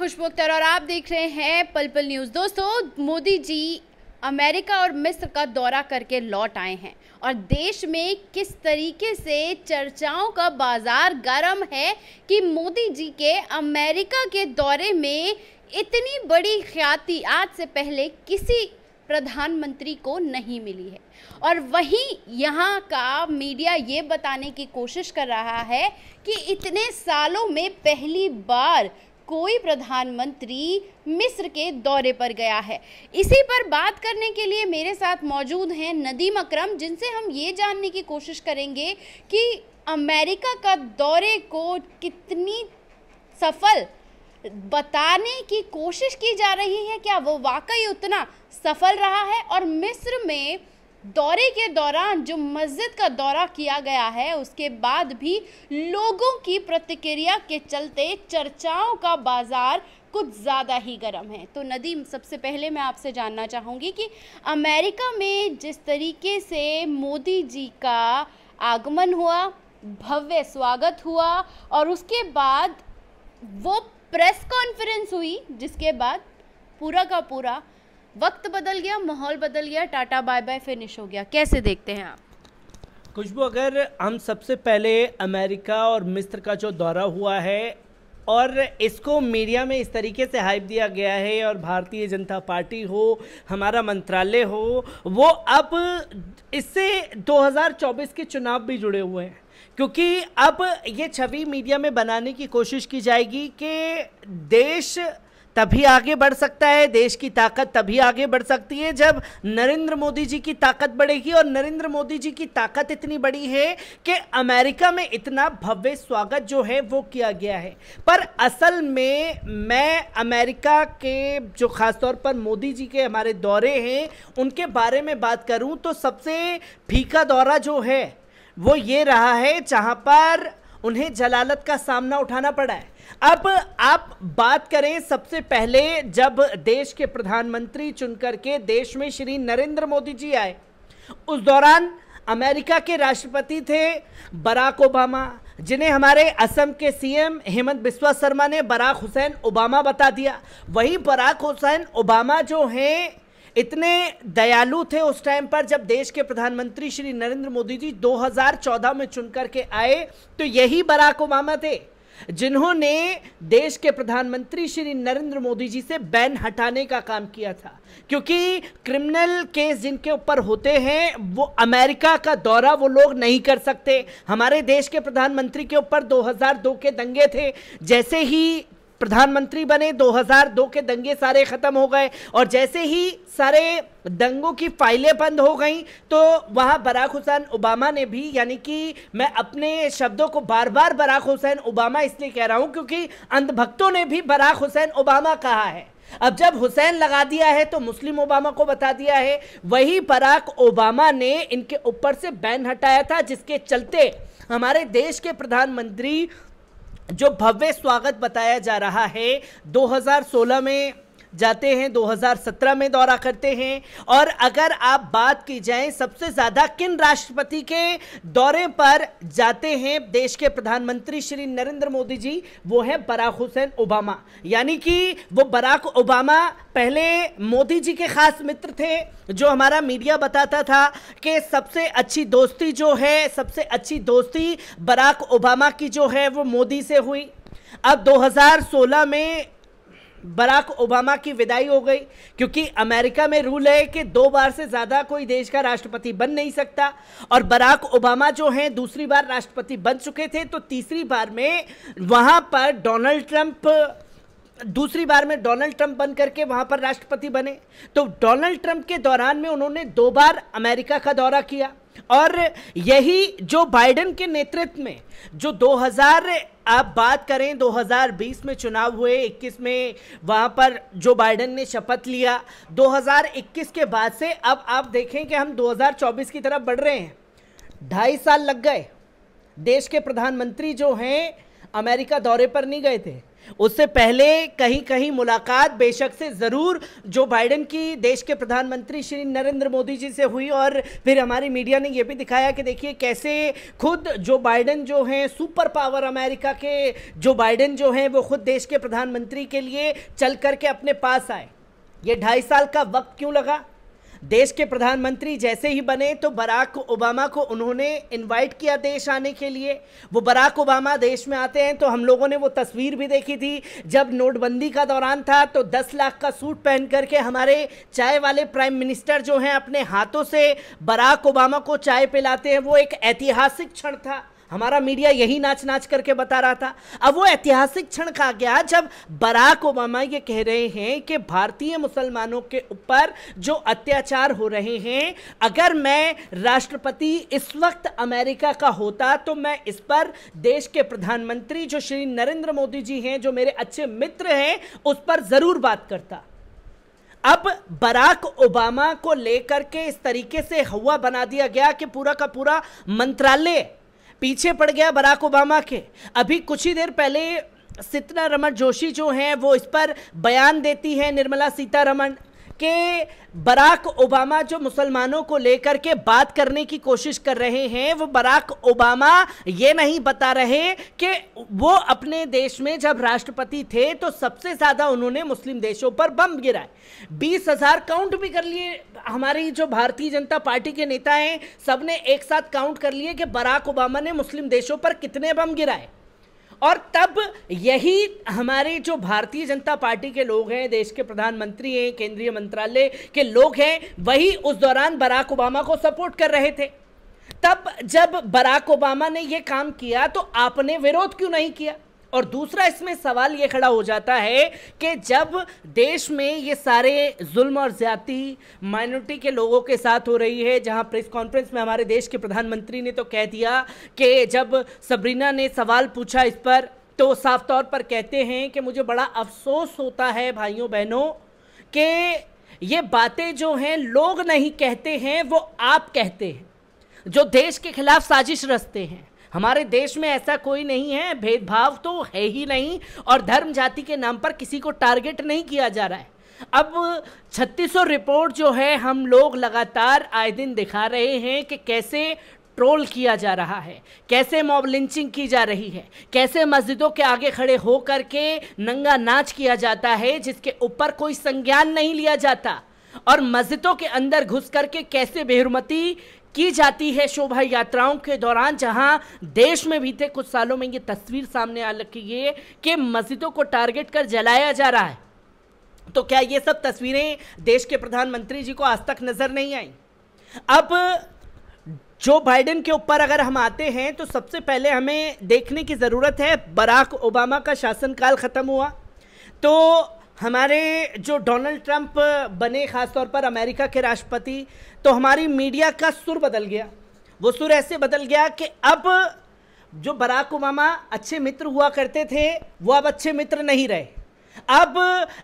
खुशबू अख्तर और आप देख रहे हैं पल पल न्यूज़ दोस्तों मोदी जी अमेरिका और मिस्र का दौरा करके लौट आए हैं और देश में किस तरीके से चर्चाओं का बाजार गर्म है कि मोदी जी के अमेरिका के दौरे में इतनी बड़ी ख्याति आज से पहले किसी प्रधानमंत्री को नहीं मिली है और वहीं यहाँ का मीडिया ये बताने की कोशिश कर रहा है कि इतने सालों में पहली बार कोई प्रधानमंत्री मिस्र के दौरे पर गया है इसी पर बात करने के लिए मेरे साथ मौजूद हैं नदीम अक्रम जिनसे हम ये जानने की कोशिश करेंगे कि अमेरिका का दौरे को कितनी सफल बताने की कोशिश की जा रही है क्या वो वाकई उतना सफल रहा है और मिस्र में दौरे के दौरान जो मस्जिद का दौरा किया गया है उसके बाद भी लोगों की प्रतिक्रिया के चलते चर्चाओं का बाजार कुछ ज़्यादा ही गर्म है तो नदीम सबसे पहले मैं आपसे जानना चाहूँगी कि अमेरिका में जिस तरीके से मोदी जी का आगमन हुआ भव्य स्वागत हुआ और उसके बाद वो प्रेस कॉन्फ्रेंस हुई जिसके बाद पूरा का पूरा वक्त बदल गया माहौल बदल गया टाटा बाय बाय फिनिश हो गया कैसे देखते हैं आप खुशबू अगर हम सबसे पहले अमेरिका और मिस्र का जो दौरा हुआ है और इसको मीडिया में इस तरीके से हाइप दिया गया है और भारतीय जनता पार्टी हो हमारा मंत्रालय हो वो अब इससे 2024 के चुनाव भी जुड़े हुए हैं क्योंकि अब ये छवि मीडिया में बनाने की कोशिश की जाएगी कि देश तभी आगे बढ़ सकता है देश की ताकत तभी आगे बढ़ सकती है जब नरेंद्र मोदी जी की ताकत बढ़ेगी और नरेंद्र मोदी जी की ताकत इतनी बड़ी है कि अमेरिका में इतना भव्य स्वागत जो है वो किया गया है पर असल में मैं अमेरिका के जो खासतौर पर मोदी जी के हमारे दौरे हैं उनके बारे में बात करूं तो सबसे फीका दौरा जो है वो ये रहा है जहाँ पर उन्हें जलालत का सामना उठाना पड़ा है अब आप बात करें सबसे पहले जब देश के प्रधानमंत्री चुनकर के देश में श्री नरेंद्र मोदी जी आए उस दौरान अमेरिका के राष्ट्रपति थे बराक ओबामा जिन्हें हमारे असम के सीएम हेमंत बिस्वा शर्मा ने बराक हुसैन ओबामा बता दिया वही बराक हुसैन ओबामा जो हैं इतने दयालु थे उस टाइम पर जब देश के प्रधानमंत्री श्री नरेंद्र मोदी जी 2014 में चुनकर के आए तो यही बराक ओबामा थे जिन्होंने देश के प्रधानमंत्री श्री नरेंद्र मोदी जी से बैन हटाने का काम किया था क्योंकि क्रिमिनल केस जिनके ऊपर होते हैं वो अमेरिका का दौरा वो लोग नहीं कर सकते हमारे देश के प्रधानमंत्री के ऊपर 2002 के दंगे थे जैसे ही प्रधानमंत्री बने 2002 के दंगे सारे ख़त्म हो गए और जैसे ही सारे दंगों की फाइलें बंद हो गई तो वहाँ बराक हुसैन ओबामा ने भी यानी कि मैं अपने शब्दों को बार बार बराक हुसैन ओबामा इसलिए कह रहा हूँ क्योंकि अंधभक्तों ने भी बराक हुसैन ओबामा कहा है अब जब हुसैन लगा दिया है तो मुस्लिम ओबामा को बता दिया है वही बराक ओबामा ने इनके ऊपर से बैन हटाया था जिसके चलते हमारे देश के प्रधानमंत्री जो भव्य स्वागत बताया जा रहा है 2016 में जाते हैं 2017 में दौरा करते हैं और अगर आप बात की जाए सबसे ज़्यादा किन राष्ट्रपति के दौरे पर जाते हैं देश के प्रधानमंत्री श्री नरेंद्र मोदी जी वो है बराक हुसैन ओबामा यानी कि वो बराक ओबामा पहले मोदी जी के खास मित्र थे जो हमारा मीडिया बताता था कि सबसे अच्छी दोस्ती जो है सबसे अच्छी दोस्ती बराक ओबामा की जो है वो मोदी से हुई अब 2016 में बराक ओबामा की विदाई हो गई क्योंकि अमेरिका में रूल है कि दो बार से ज़्यादा कोई देश का राष्ट्रपति बन नहीं सकता और बराक ओबामा जो हैं दूसरी बार राष्ट्रपति बन चुके थे तो तीसरी बार में वहां पर डोनाल्ड ट्रंप दूसरी बार में डोनाल्ड ट्रंप बन करके वहां पर राष्ट्रपति बने तो डोनाल्ड ट्रंप के दौरान में उन्होंने दो बार अमेरिका का दौरा किया और यही जो बाइडेन के नेतृत्व में जो 2000 आप बात करें 2020 में चुनाव हुए 21 में वहाँ पर जो बाइडन ने शपथ लिया 2021 के बाद से अब आप देखें कि हम 2024 की तरफ बढ़ रहे हैं ढाई साल लग गए देश के प्रधानमंत्री जो हैं अमेरिका दौरे पर नहीं गए थे उससे पहले कहीं कहीं मुलाकात बेशक से ज़रूर जो बाइडेन की देश के प्रधानमंत्री श्री नरेंद्र मोदी जी से हुई और फिर हमारी मीडिया ने यह भी दिखाया कि देखिए कैसे खुद जो बाइडेन जो हैं सुपर पावर अमेरिका के जो बाइडेन जो हैं वो खुद देश के प्रधानमंत्री के लिए चल करके अपने पास आए ये ढाई साल का वक्त क्यों लगा देश के प्रधानमंत्री जैसे ही बने तो बराक ओबामा को उन्होंने इनवाइट किया देश आने के लिए वो बराक ओबामा देश में आते हैं तो हम लोगों ने वो तस्वीर भी देखी थी जब नोटबंदी का दौरान था तो दस लाख का सूट पहन करके हमारे चाय वाले प्राइम मिनिस्टर जो हैं अपने हाथों से बराक ओबामा को चाय पिलाते हैं वो एक ऐतिहासिक क्षण था हमारा मीडिया यही नाच नाच करके बता रहा था अब वो ऐतिहासिक क्षण कहा गया जब बराक ओबामा ये कह रहे हैं कि भारतीय मुसलमानों के ऊपर जो अत्याचार हो रहे हैं अगर मैं राष्ट्रपति इस वक्त अमेरिका का होता तो मैं इस पर देश के प्रधानमंत्री जो श्री नरेंद्र मोदी जी हैं जो मेरे अच्छे मित्र हैं उस पर ज़रूर बात करता अब बराक ओबामा को लेकर के इस तरीके से हवा बना दिया गया कि पूरा का पूरा मंत्रालय पीछे पड़ गया बराक ओबामा के अभी कुछ ही देर पहले सितना रमन जोशी जो हैं वो इस पर बयान देती हैं निर्मला सीतारमण कि बराक ओबामा जो मुसलमानों को लेकर के बात करने की कोशिश कर रहे हैं वो बराक ओबामा ये नहीं बता रहे कि वो अपने देश में जब राष्ट्रपति थे तो सबसे ज़्यादा उन्होंने मुस्लिम देशों पर बम गिराए बीस हज़ार काउंट भी कर लिए हमारी जो भारतीय जनता पार्टी के नेता हैं सबने एक साथ काउंट कर लिए कि बराक ओबामा ने मुस्लिम देशों पर कितने बम गिराए और तब यही हमारे जो भारतीय जनता पार्टी के लोग हैं देश के प्रधानमंत्री हैं केंद्रीय मंत्रालय के लोग हैं वही उस दौरान बराक ओबामा को सपोर्ट कर रहे थे तब जब बराक ओबामा ने यह काम किया तो आपने विरोध क्यों नहीं किया और दूसरा इसमें सवाल ये खड़ा हो जाता है कि जब देश में ये सारे जुल्म और ज़्यादती माइनॉरिटी के लोगों के साथ हो रही है जहां प्रेस कॉन्फ्रेंस में हमारे देश के प्रधानमंत्री ने तो कह दिया कि जब सबरीना ने सवाल पूछा इस पर तो साफ तौर पर कहते हैं कि मुझे बड़ा अफसोस होता है भाइयों बहनों के ये बातें जो हैं लोग नहीं कहते हैं वो आप कहते हैं जो देश के खिलाफ साजिश रचते हैं हमारे देश में ऐसा कोई नहीं है भेदभाव तो है ही नहीं और धर्म जाति के नाम पर किसी को टारगेट नहीं किया जा रहा है अब 3600 रिपोर्ट जो है हम लोग लगातार आए दिन दिखा रहे हैं कि कैसे ट्रोल किया जा रहा है कैसे मॉब लिंचिंग की जा रही है कैसे मस्जिदों के आगे खड़े होकर के नंगा नाच किया जाता है जिसके ऊपर कोई संज्ञान नहीं लिया जाता और मस्जिदों के अंदर घुस करके कैसे बेहरमती की जाती है शोभा यात्राओं के दौरान जहां देश में बीते कुछ सालों में ये तस्वीर सामने आ रखी है कि मस्जिदों को टारगेट कर जलाया जा रहा है तो क्या ये सब तस्वीरें देश के प्रधानमंत्री जी को आज तक नज़र नहीं आई अब जो बाइडेन के ऊपर अगर हम आते हैं तो सबसे पहले हमें देखने की ज़रूरत है बराक ओबामा का शासनकाल ख़त्म हुआ तो हमारे जो डोनाल्ड ट्रंप बने ख़ासतौर पर अमेरिका के राष्ट्रपति तो हमारी मीडिया का सुर बदल गया वो सुर ऐसे बदल गया कि अब जो बराक ओबामा अच्छे मित्र हुआ करते थे वो अब अच्छे मित्र नहीं रहे अब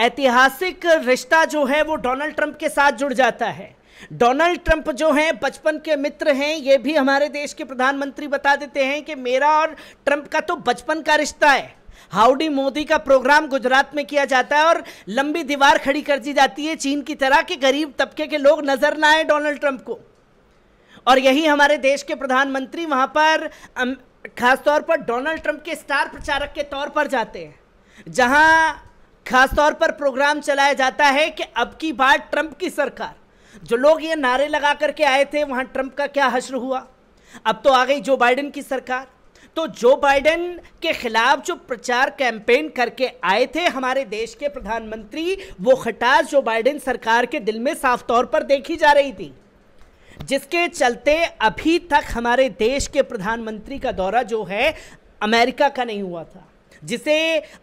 ऐतिहासिक रिश्ता जो है वो डोनाल्ड ट्रंप के साथ जुड़ जाता है डोनाल्ड ट्रंप जो हैं बचपन के मित्र हैं ये भी हमारे देश के प्रधानमंत्री बता देते हैं कि मेरा और ट्रंप का तो बचपन का रिश्ता है हाउडी मोदी का प्रोग्राम गुजरात में किया जाता है और लंबी दीवार खड़ी कर दी जाती है चीन की तरह कि गरीब तबके के लोग नज़र ना आए डोनाल्ड ट्रंप को और यही हमारे देश के प्रधानमंत्री वहां पर खासतौर पर डोनाल्ड ट्रंप के स्टार प्रचारक के तौर पर जाते हैं जहां खासतौर पर प्रोग्राम चलाया जाता है कि अब की बार ट्रंप की सरकार जो लोग ये नारे लगा करके आए थे वहां ट्रंप का क्या हश्र हुआ अब तो आ गई जो बाइडेन की सरकार तो जो बाइडेन के खिलाफ जो प्रचार कैंपेन करके आए थे हमारे देश के प्रधानमंत्री वो खटास जो बाइडेन सरकार के दिल में साफ तौर पर देखी जा रही थी जिसके चलते अभी तक हमारे देश के प्रधानमंत्री का दौरा जो है अमेरिका का नहीं हुआ था जिसे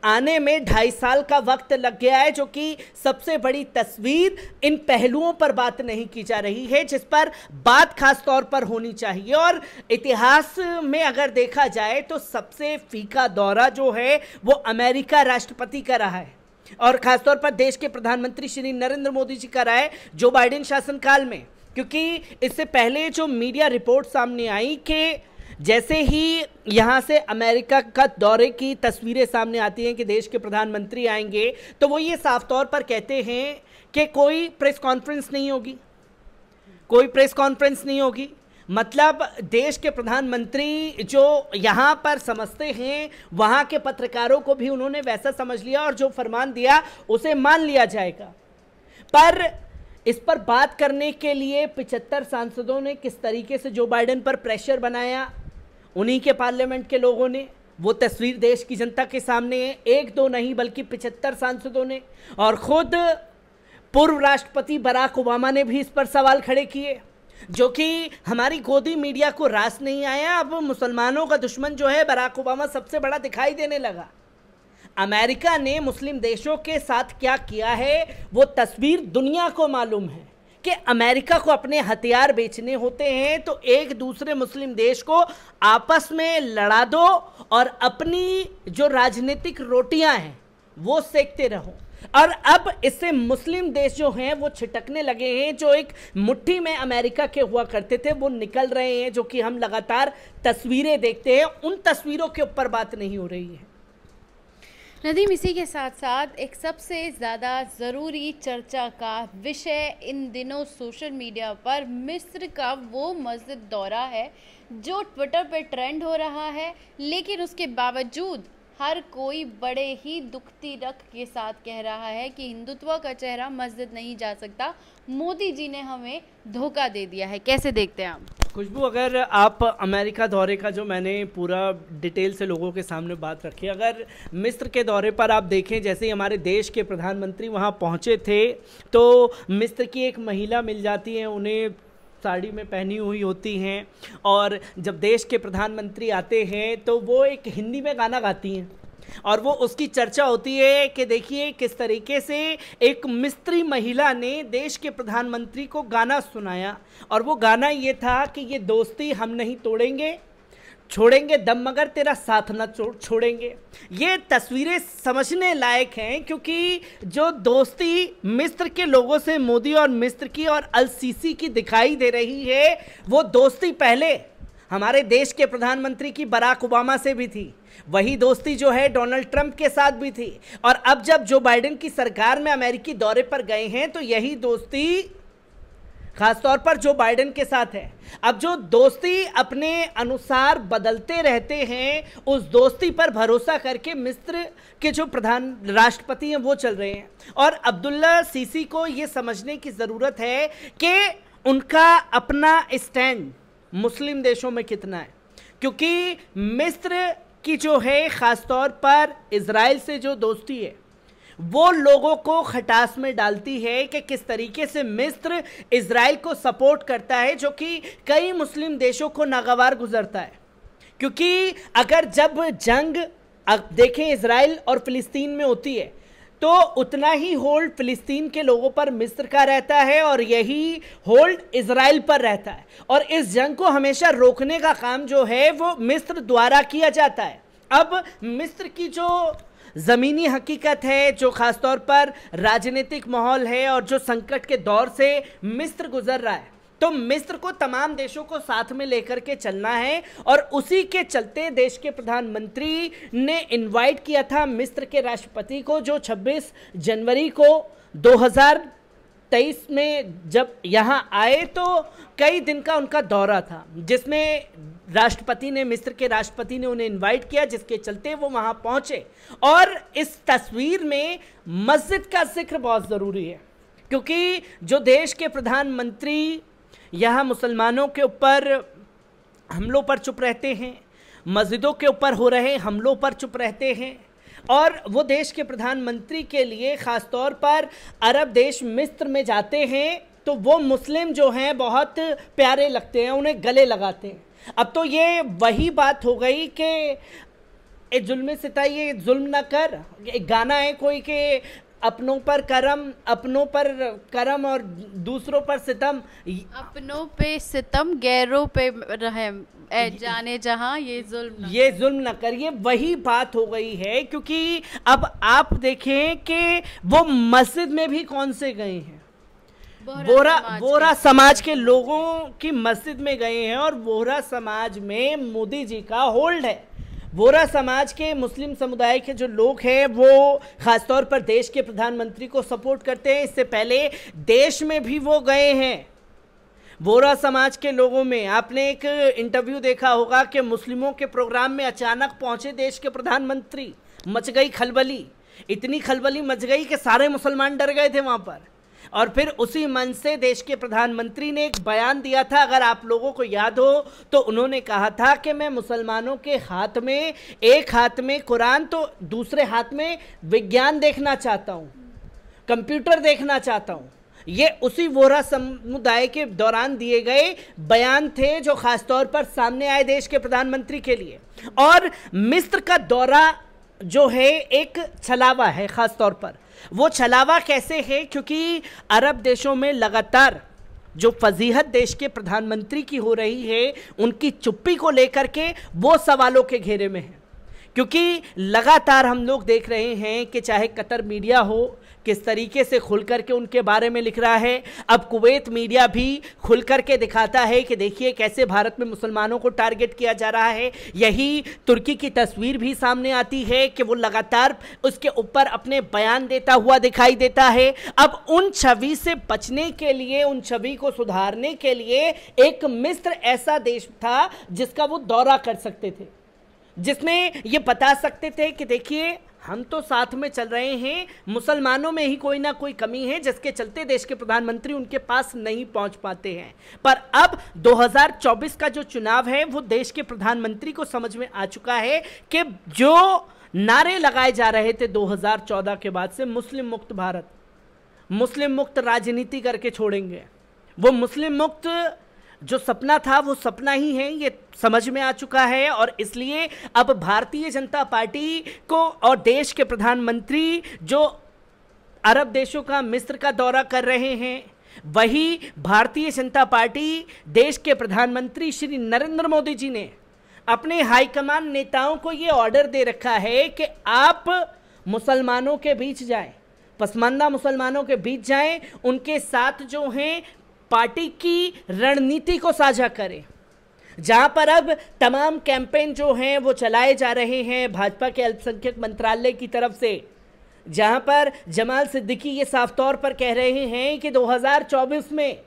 आने में ढाई साल का वक्त लग गया है जो कि सबसे बड़ी तस्वीर इन पहलुओं पर बात नहीं की जा रही है जिस पर बात खास तौर पर होनी चाहिए और इतिहास में अगर देखा जाए तो सबसे फीका दौरा जो है वो अमेरिका राष्ट्रपति का रहा है और खासतौर पर देश के प्रधानमंत्री श्री नरेंद्र मोदी जी का रहा है जो बाइडेन शासनकाल में क्योंकि इससे पहले जो मीडिया रिपोर्ट सामने आई कि जैसे ही यहाँ से अमेरिका का दौरे की तस्वीरें सामने आती हैं कि देश के प्रधानमंत्री आएंगे तो वो ये साफ तौर पर कहते हैं कि कोई प्रेस कॉन्फ्रेंस नहीं होगी कोई प्रेस कॉन्फ्रेंस नहीं होगी मतलब देश के प्रधानमंत्री जो यहाँ पर समझते हैं वहाँ के पत्रकारों को भी उन्होंने वैसा समझ लिया और जो फरमान दिया उसे मान लिया जाएगा पर इस पर बात करने के लिए 75 सांसदों ने किस तरीके से जो बाइडेन पर प्रेशर बनाया उन्हीं के पार्लियामेंट के लोगों ने वो तस्वीर देश की जनता के सामने है एक दो नहीं बल्कि पिछहत्तर सांसदों ने और खुद पूर्व राष्ट्रपति बराक ओबामा ने भी इस पर सवाल खड़े किए जो कि हमारी गोदी मीडिया को रास नहीं आया अब मुसलमानों का दुश्मन जो है बराक ओबामा सबसे बड़ा दिखाई देने लगा अमेरिका ने मुस्लिम देशों के साथ क्या किया है वो तस्वीर दुनिया को मालूम है कि अमेरिका को अपने हथियार बेचने होते हैं तो एक दूसरे मुस्लिम देश को आपस में लड़ा दो और अपनी जो राजनीतिक रोटियां हैं वो सेकते रहो और अब इससे मुस्लिम देश जो हैं वो छिटकने लगे हैं जो एक मुट्ठी में अमेरिका के हुआ करते थे वो निकल रहे हैं जो कि हम लगातार तस्वीरें देखते हैं उन तस्वीरों के ऊपर बात नहीं हो रही है नदीम इसी के साथ साथ एक सबसे ज़्यादा ज़रूरी चर्चा का विषय इन दिनों सोशल मीडिया पर मिस्र का वो मस्जिद दौरा है जो ट्विटर पर ट्रेंड हो रहा है लेकिन उसके बावजूद हर कोई बड़े ही दुखती रख के साथ कह रहा है कि हिंदुत्व का चेहरा मस्जिद नहीं जा सकता मोदी जी ने हमें धोखा दे दिया है कैसे देखते हैं आप खुशबू अगर आप अमेरिका दौरे का जो मैंने पूरा डिटेल से लोगों के सामने बात रखी अगर मिस्र के दौरे पर आप देखें जैसे ही हमारे देश के प्रधानमंत्री वहाँ पहुँचे थे तो मिस्र की एक महिला मिल जाती है उन्हें साड़ी में पहनी हुई होती हैं और जब देश के प्रधानमंत्री आते हैं तो वो एक हिंदी में गाना गाती हैं और वो उसकी चर्चा होती है कि देखिए किस तरीके से एक मिस्त्री महिला ने देश के प्रधानमंत्री को गाना सुनाया और वो गाना ये था कि ये दोस्ती हम नहीं तोड़ेंगे छोड़ेंगे दम मगर तेरा साथ न छोड़ेंगे ये तस्वीरें समझने लायक हैं क्योंकि जो दोस्ती मिस्र के लोगों से मोदी और मिस्र की और अल सीसी की दिखाई दे रही है वो दोस्ती पहले हमारे देश के प्रधानमंत्री की बराक ओबामा से भी थी वही दोस्ती जो है डोनाल्ड ट्रंप के साथ भी थी और अब जब जो बाइडेन की सरकार में अमेरिकी दौरे पर गए हैं तो यही दोस्ती खासतौर पर जो बाइडेन के साथ है अब जो दोस्ती अपने अनुसार बदलते रहते हैं उस दोस्ती पर भरोसा करके मिस्र के जो प्रधान राष्ट्रपति हैं वो चल रहे हैं और अब्दुल्ला सीसी को ये समझने की ज़रूरत है कि उनका अपना स्टैंड मुस्लिम देशों में कितना है क्योंकि मिस्र की जो है ख़ासतौर पर इसराइल से जो दोस्ती है वो लोगों को खटास में डालती है कि किस तरीके से मिस्र इसराइल को सपोर्ट करता है जो कि कई मुस्लिम देशों को नागवार गुजरता है क्योंकि अगर जब जंग अब देखें इसराइल और फिलिस्तीन में होती है तो उतना ही होल्ड फिलिस्तीन के लोगों पर मिस्र का रहता है और यही होल्ड इसराइल पर रहता है और इस जंग को हमेशा रोकने का काम जो है वो मिस्र द्वारा किया जाता है अब मिस्र की जो ज़मीनी हकीकत है जो ख़ासतौर पर राजनीतिक माहौल है और जो संकट के दौर से मिस्र गुजर रहा है तो मिस्र को तमाम देशों को साथ में लेकर के चलना है और उसी के चलते देश के प्रधानमंत्री ने इनवाइट किया था मिस्र के राष्ट्रपति को जो 26 जनवरी को 2023 में जब यहाँ आए तो कई दिन का उनका दौरा था जिसमें राष्ट्रपति ने मिस्र के राष्ट्रपति ने उन्हें इनवाइट किया जिसके चलते वो वहां पहुंचे और इस तस्वीर में मस्जिद का जिक्र बहुत ज़रूरी है क्योंकि जो देश के प्रधानमंत्री यहाँ मुसलमानों के ऊपर हमलों पर चुप रहते हैं मस्जिदों के ऊपर हो रहे हमलों पर चुप रहते हैं और वो देश के प्रधानमंत्री के लिए ख़ास तौर पर अरब देश मिस्र में जाते हैं तो वो मुस्लिम जो हैं बहुत प्यारे लगते हैं उन्हें गले लगाते हैं अब तो ये वही बात हो गई कि ए जुल्म सिता ये जुल्म ना कर एक गाना है कोई के अपनों पर करम अपनों पर करम और दूसरों पर सितम अपनों पे सितम गैरों पे रहम ए, जाने जहां ये जुल्म ये जुल्म ना कर ये वही बात हो गई है क्योंकि अब आप देखें कि वो मस्जिद में भी कौन से गए हैं बोरा समाज बोरा के समाज के लोगों की मस्जिद में गए हैं और बोरा समाज में मोदी जी का होल्ड है बोरा समाज के मुस्लिम समुदाय के जो लोग हैं वो ख़ासतौर पर देश के प्रधानमंत्री को सपोर्ट करते हैं इससे पहले देश में भी वो गए हैं बोरा समाज के लोगों में आपने एक इंटरव्यू देखा होगा कि मुस्लिमों के प्रोग्राम में अचानक पहुंचे देश के प्रधानमंत्री मच गई खलबली इतनी खलबली मच गई कि सारे मुसलमान डर गए थे वहाँ पर और फिर उसी मंच से देश के प्रधानमंत्री ने एक बयान दिया था अगर आप लोगों को याद हो तो उन्होंने कहा था कि मैं मुसलमानों के हाथ में एक हाथ में कुरान तो दूसरे हाथ में विज्ञान देखना चाहता हूँ कंप्यूटर देखना चाहता हूँ ये उसी वोरा समुदाय के दौरान दिए गए बयान थे जो खासतौर पर सामने आए देश के प्रधानमंत्री के लिए और मिस्र का दौरा जो है एक छलावा है खासतौर पर वो छलावा कैसे है क्योंकि अरब देशों में लगातार जो फजीहत देश के प्रधानमंत्री की हो रही है उनकी चुप्पी को लेकर के वो सवालों के घेरे में है क्योंकि लगातार हम लोग देख रहे हैं कि चाहे कतर मीडिया हो किस तरीके से खुल करके उनके बारे में लिख रहा है अब कुवैत मीडिया भी खुल करके दिखाता है कि देखिए कैसे भारत में मुसलमानों को टारगेट किया जा रहा है यही तुर्की की तस्वीर भी सामने आती है कि वो लगातार उसके ऊपर अपने बयान देता हुआ दिखाई देता है अब उन छवि से बचने के लिए उन छवि को सुधारने के लिए एक मिस्र ऐसा देश था जिसका वो दौरा कर सकते थे जिसमें ये बता सकते थे कि देखिए हम तो साथ में चल रहे हैं मुसलमानों में ही कोई ना कोई कमी है जिसके चलते देश के प्रधानमंत्री उनके पास नहीं पहुंच पाते हैं पर अब 2024 का जो चुनाव है वो देश के प्रधानमंत्री को समझ में आ चुका है कि जो नारे लगाए जा रहे थे 2014 के बाद से मुस्लिम मुक्त भारत मुस्लिम मुक्त राजनीति करके छोड़ेंगे वो मुस्लिम मुक्त जो सपना था वो सपना ही है ये समझ में आ चुका है और इसलिए अब भारतीय जनता पार्टी को और देश के प्रधानमंत्री जो अरब देशों का मिस्र का दौरा कर रहे हैं वही भारतीय जनता पार्टी देश के प्रधानमंत्री श्री नरेंद्र मोदी जी ने अपने हाईकमान नेताओं को ये ऑर्डर दे रखा है कि आप मुसलमानों के बीच जाएं पसमानदा मुसलमानों के बीच जाएं उनके साथ जो हैं पार्टी की रणनीति को साझा करें जहां पर अब तमाम कैंपेन जो हैं वो चलाए जा रहे हैं भाजपा के अल्पसंख्यक मंत्रालय की तरफ से जहां पर जमाल सिद्दीकी ये साफ तौर पर कह रहे हैं कि 2024 में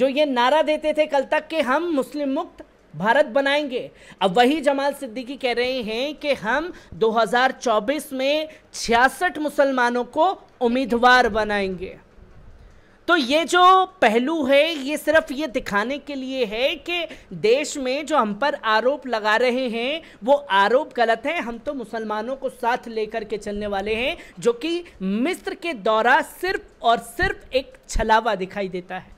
जो ये नारा देते थे कल तक कि हम मुस्लिम मुक्त भारत बनाएंगे अब वही जमाल सिद्दीकी कह रहे हैं कि हम 2024 में छियासठ मुसलमानों को उम्मीदवार बनाएंगे तो ये जो पहलू है ये सिर्फ ये दिखाने के लिए है कि देश में जो हम पर आरोप लगा रहे हैं वो आरोप गलत है हम तो मुसलमानों को साथ लेकर के चलने वाले हैं जो कि मिस्र के दौरा सिर्फ और सिर्फ एक छलावा दिखाई देता है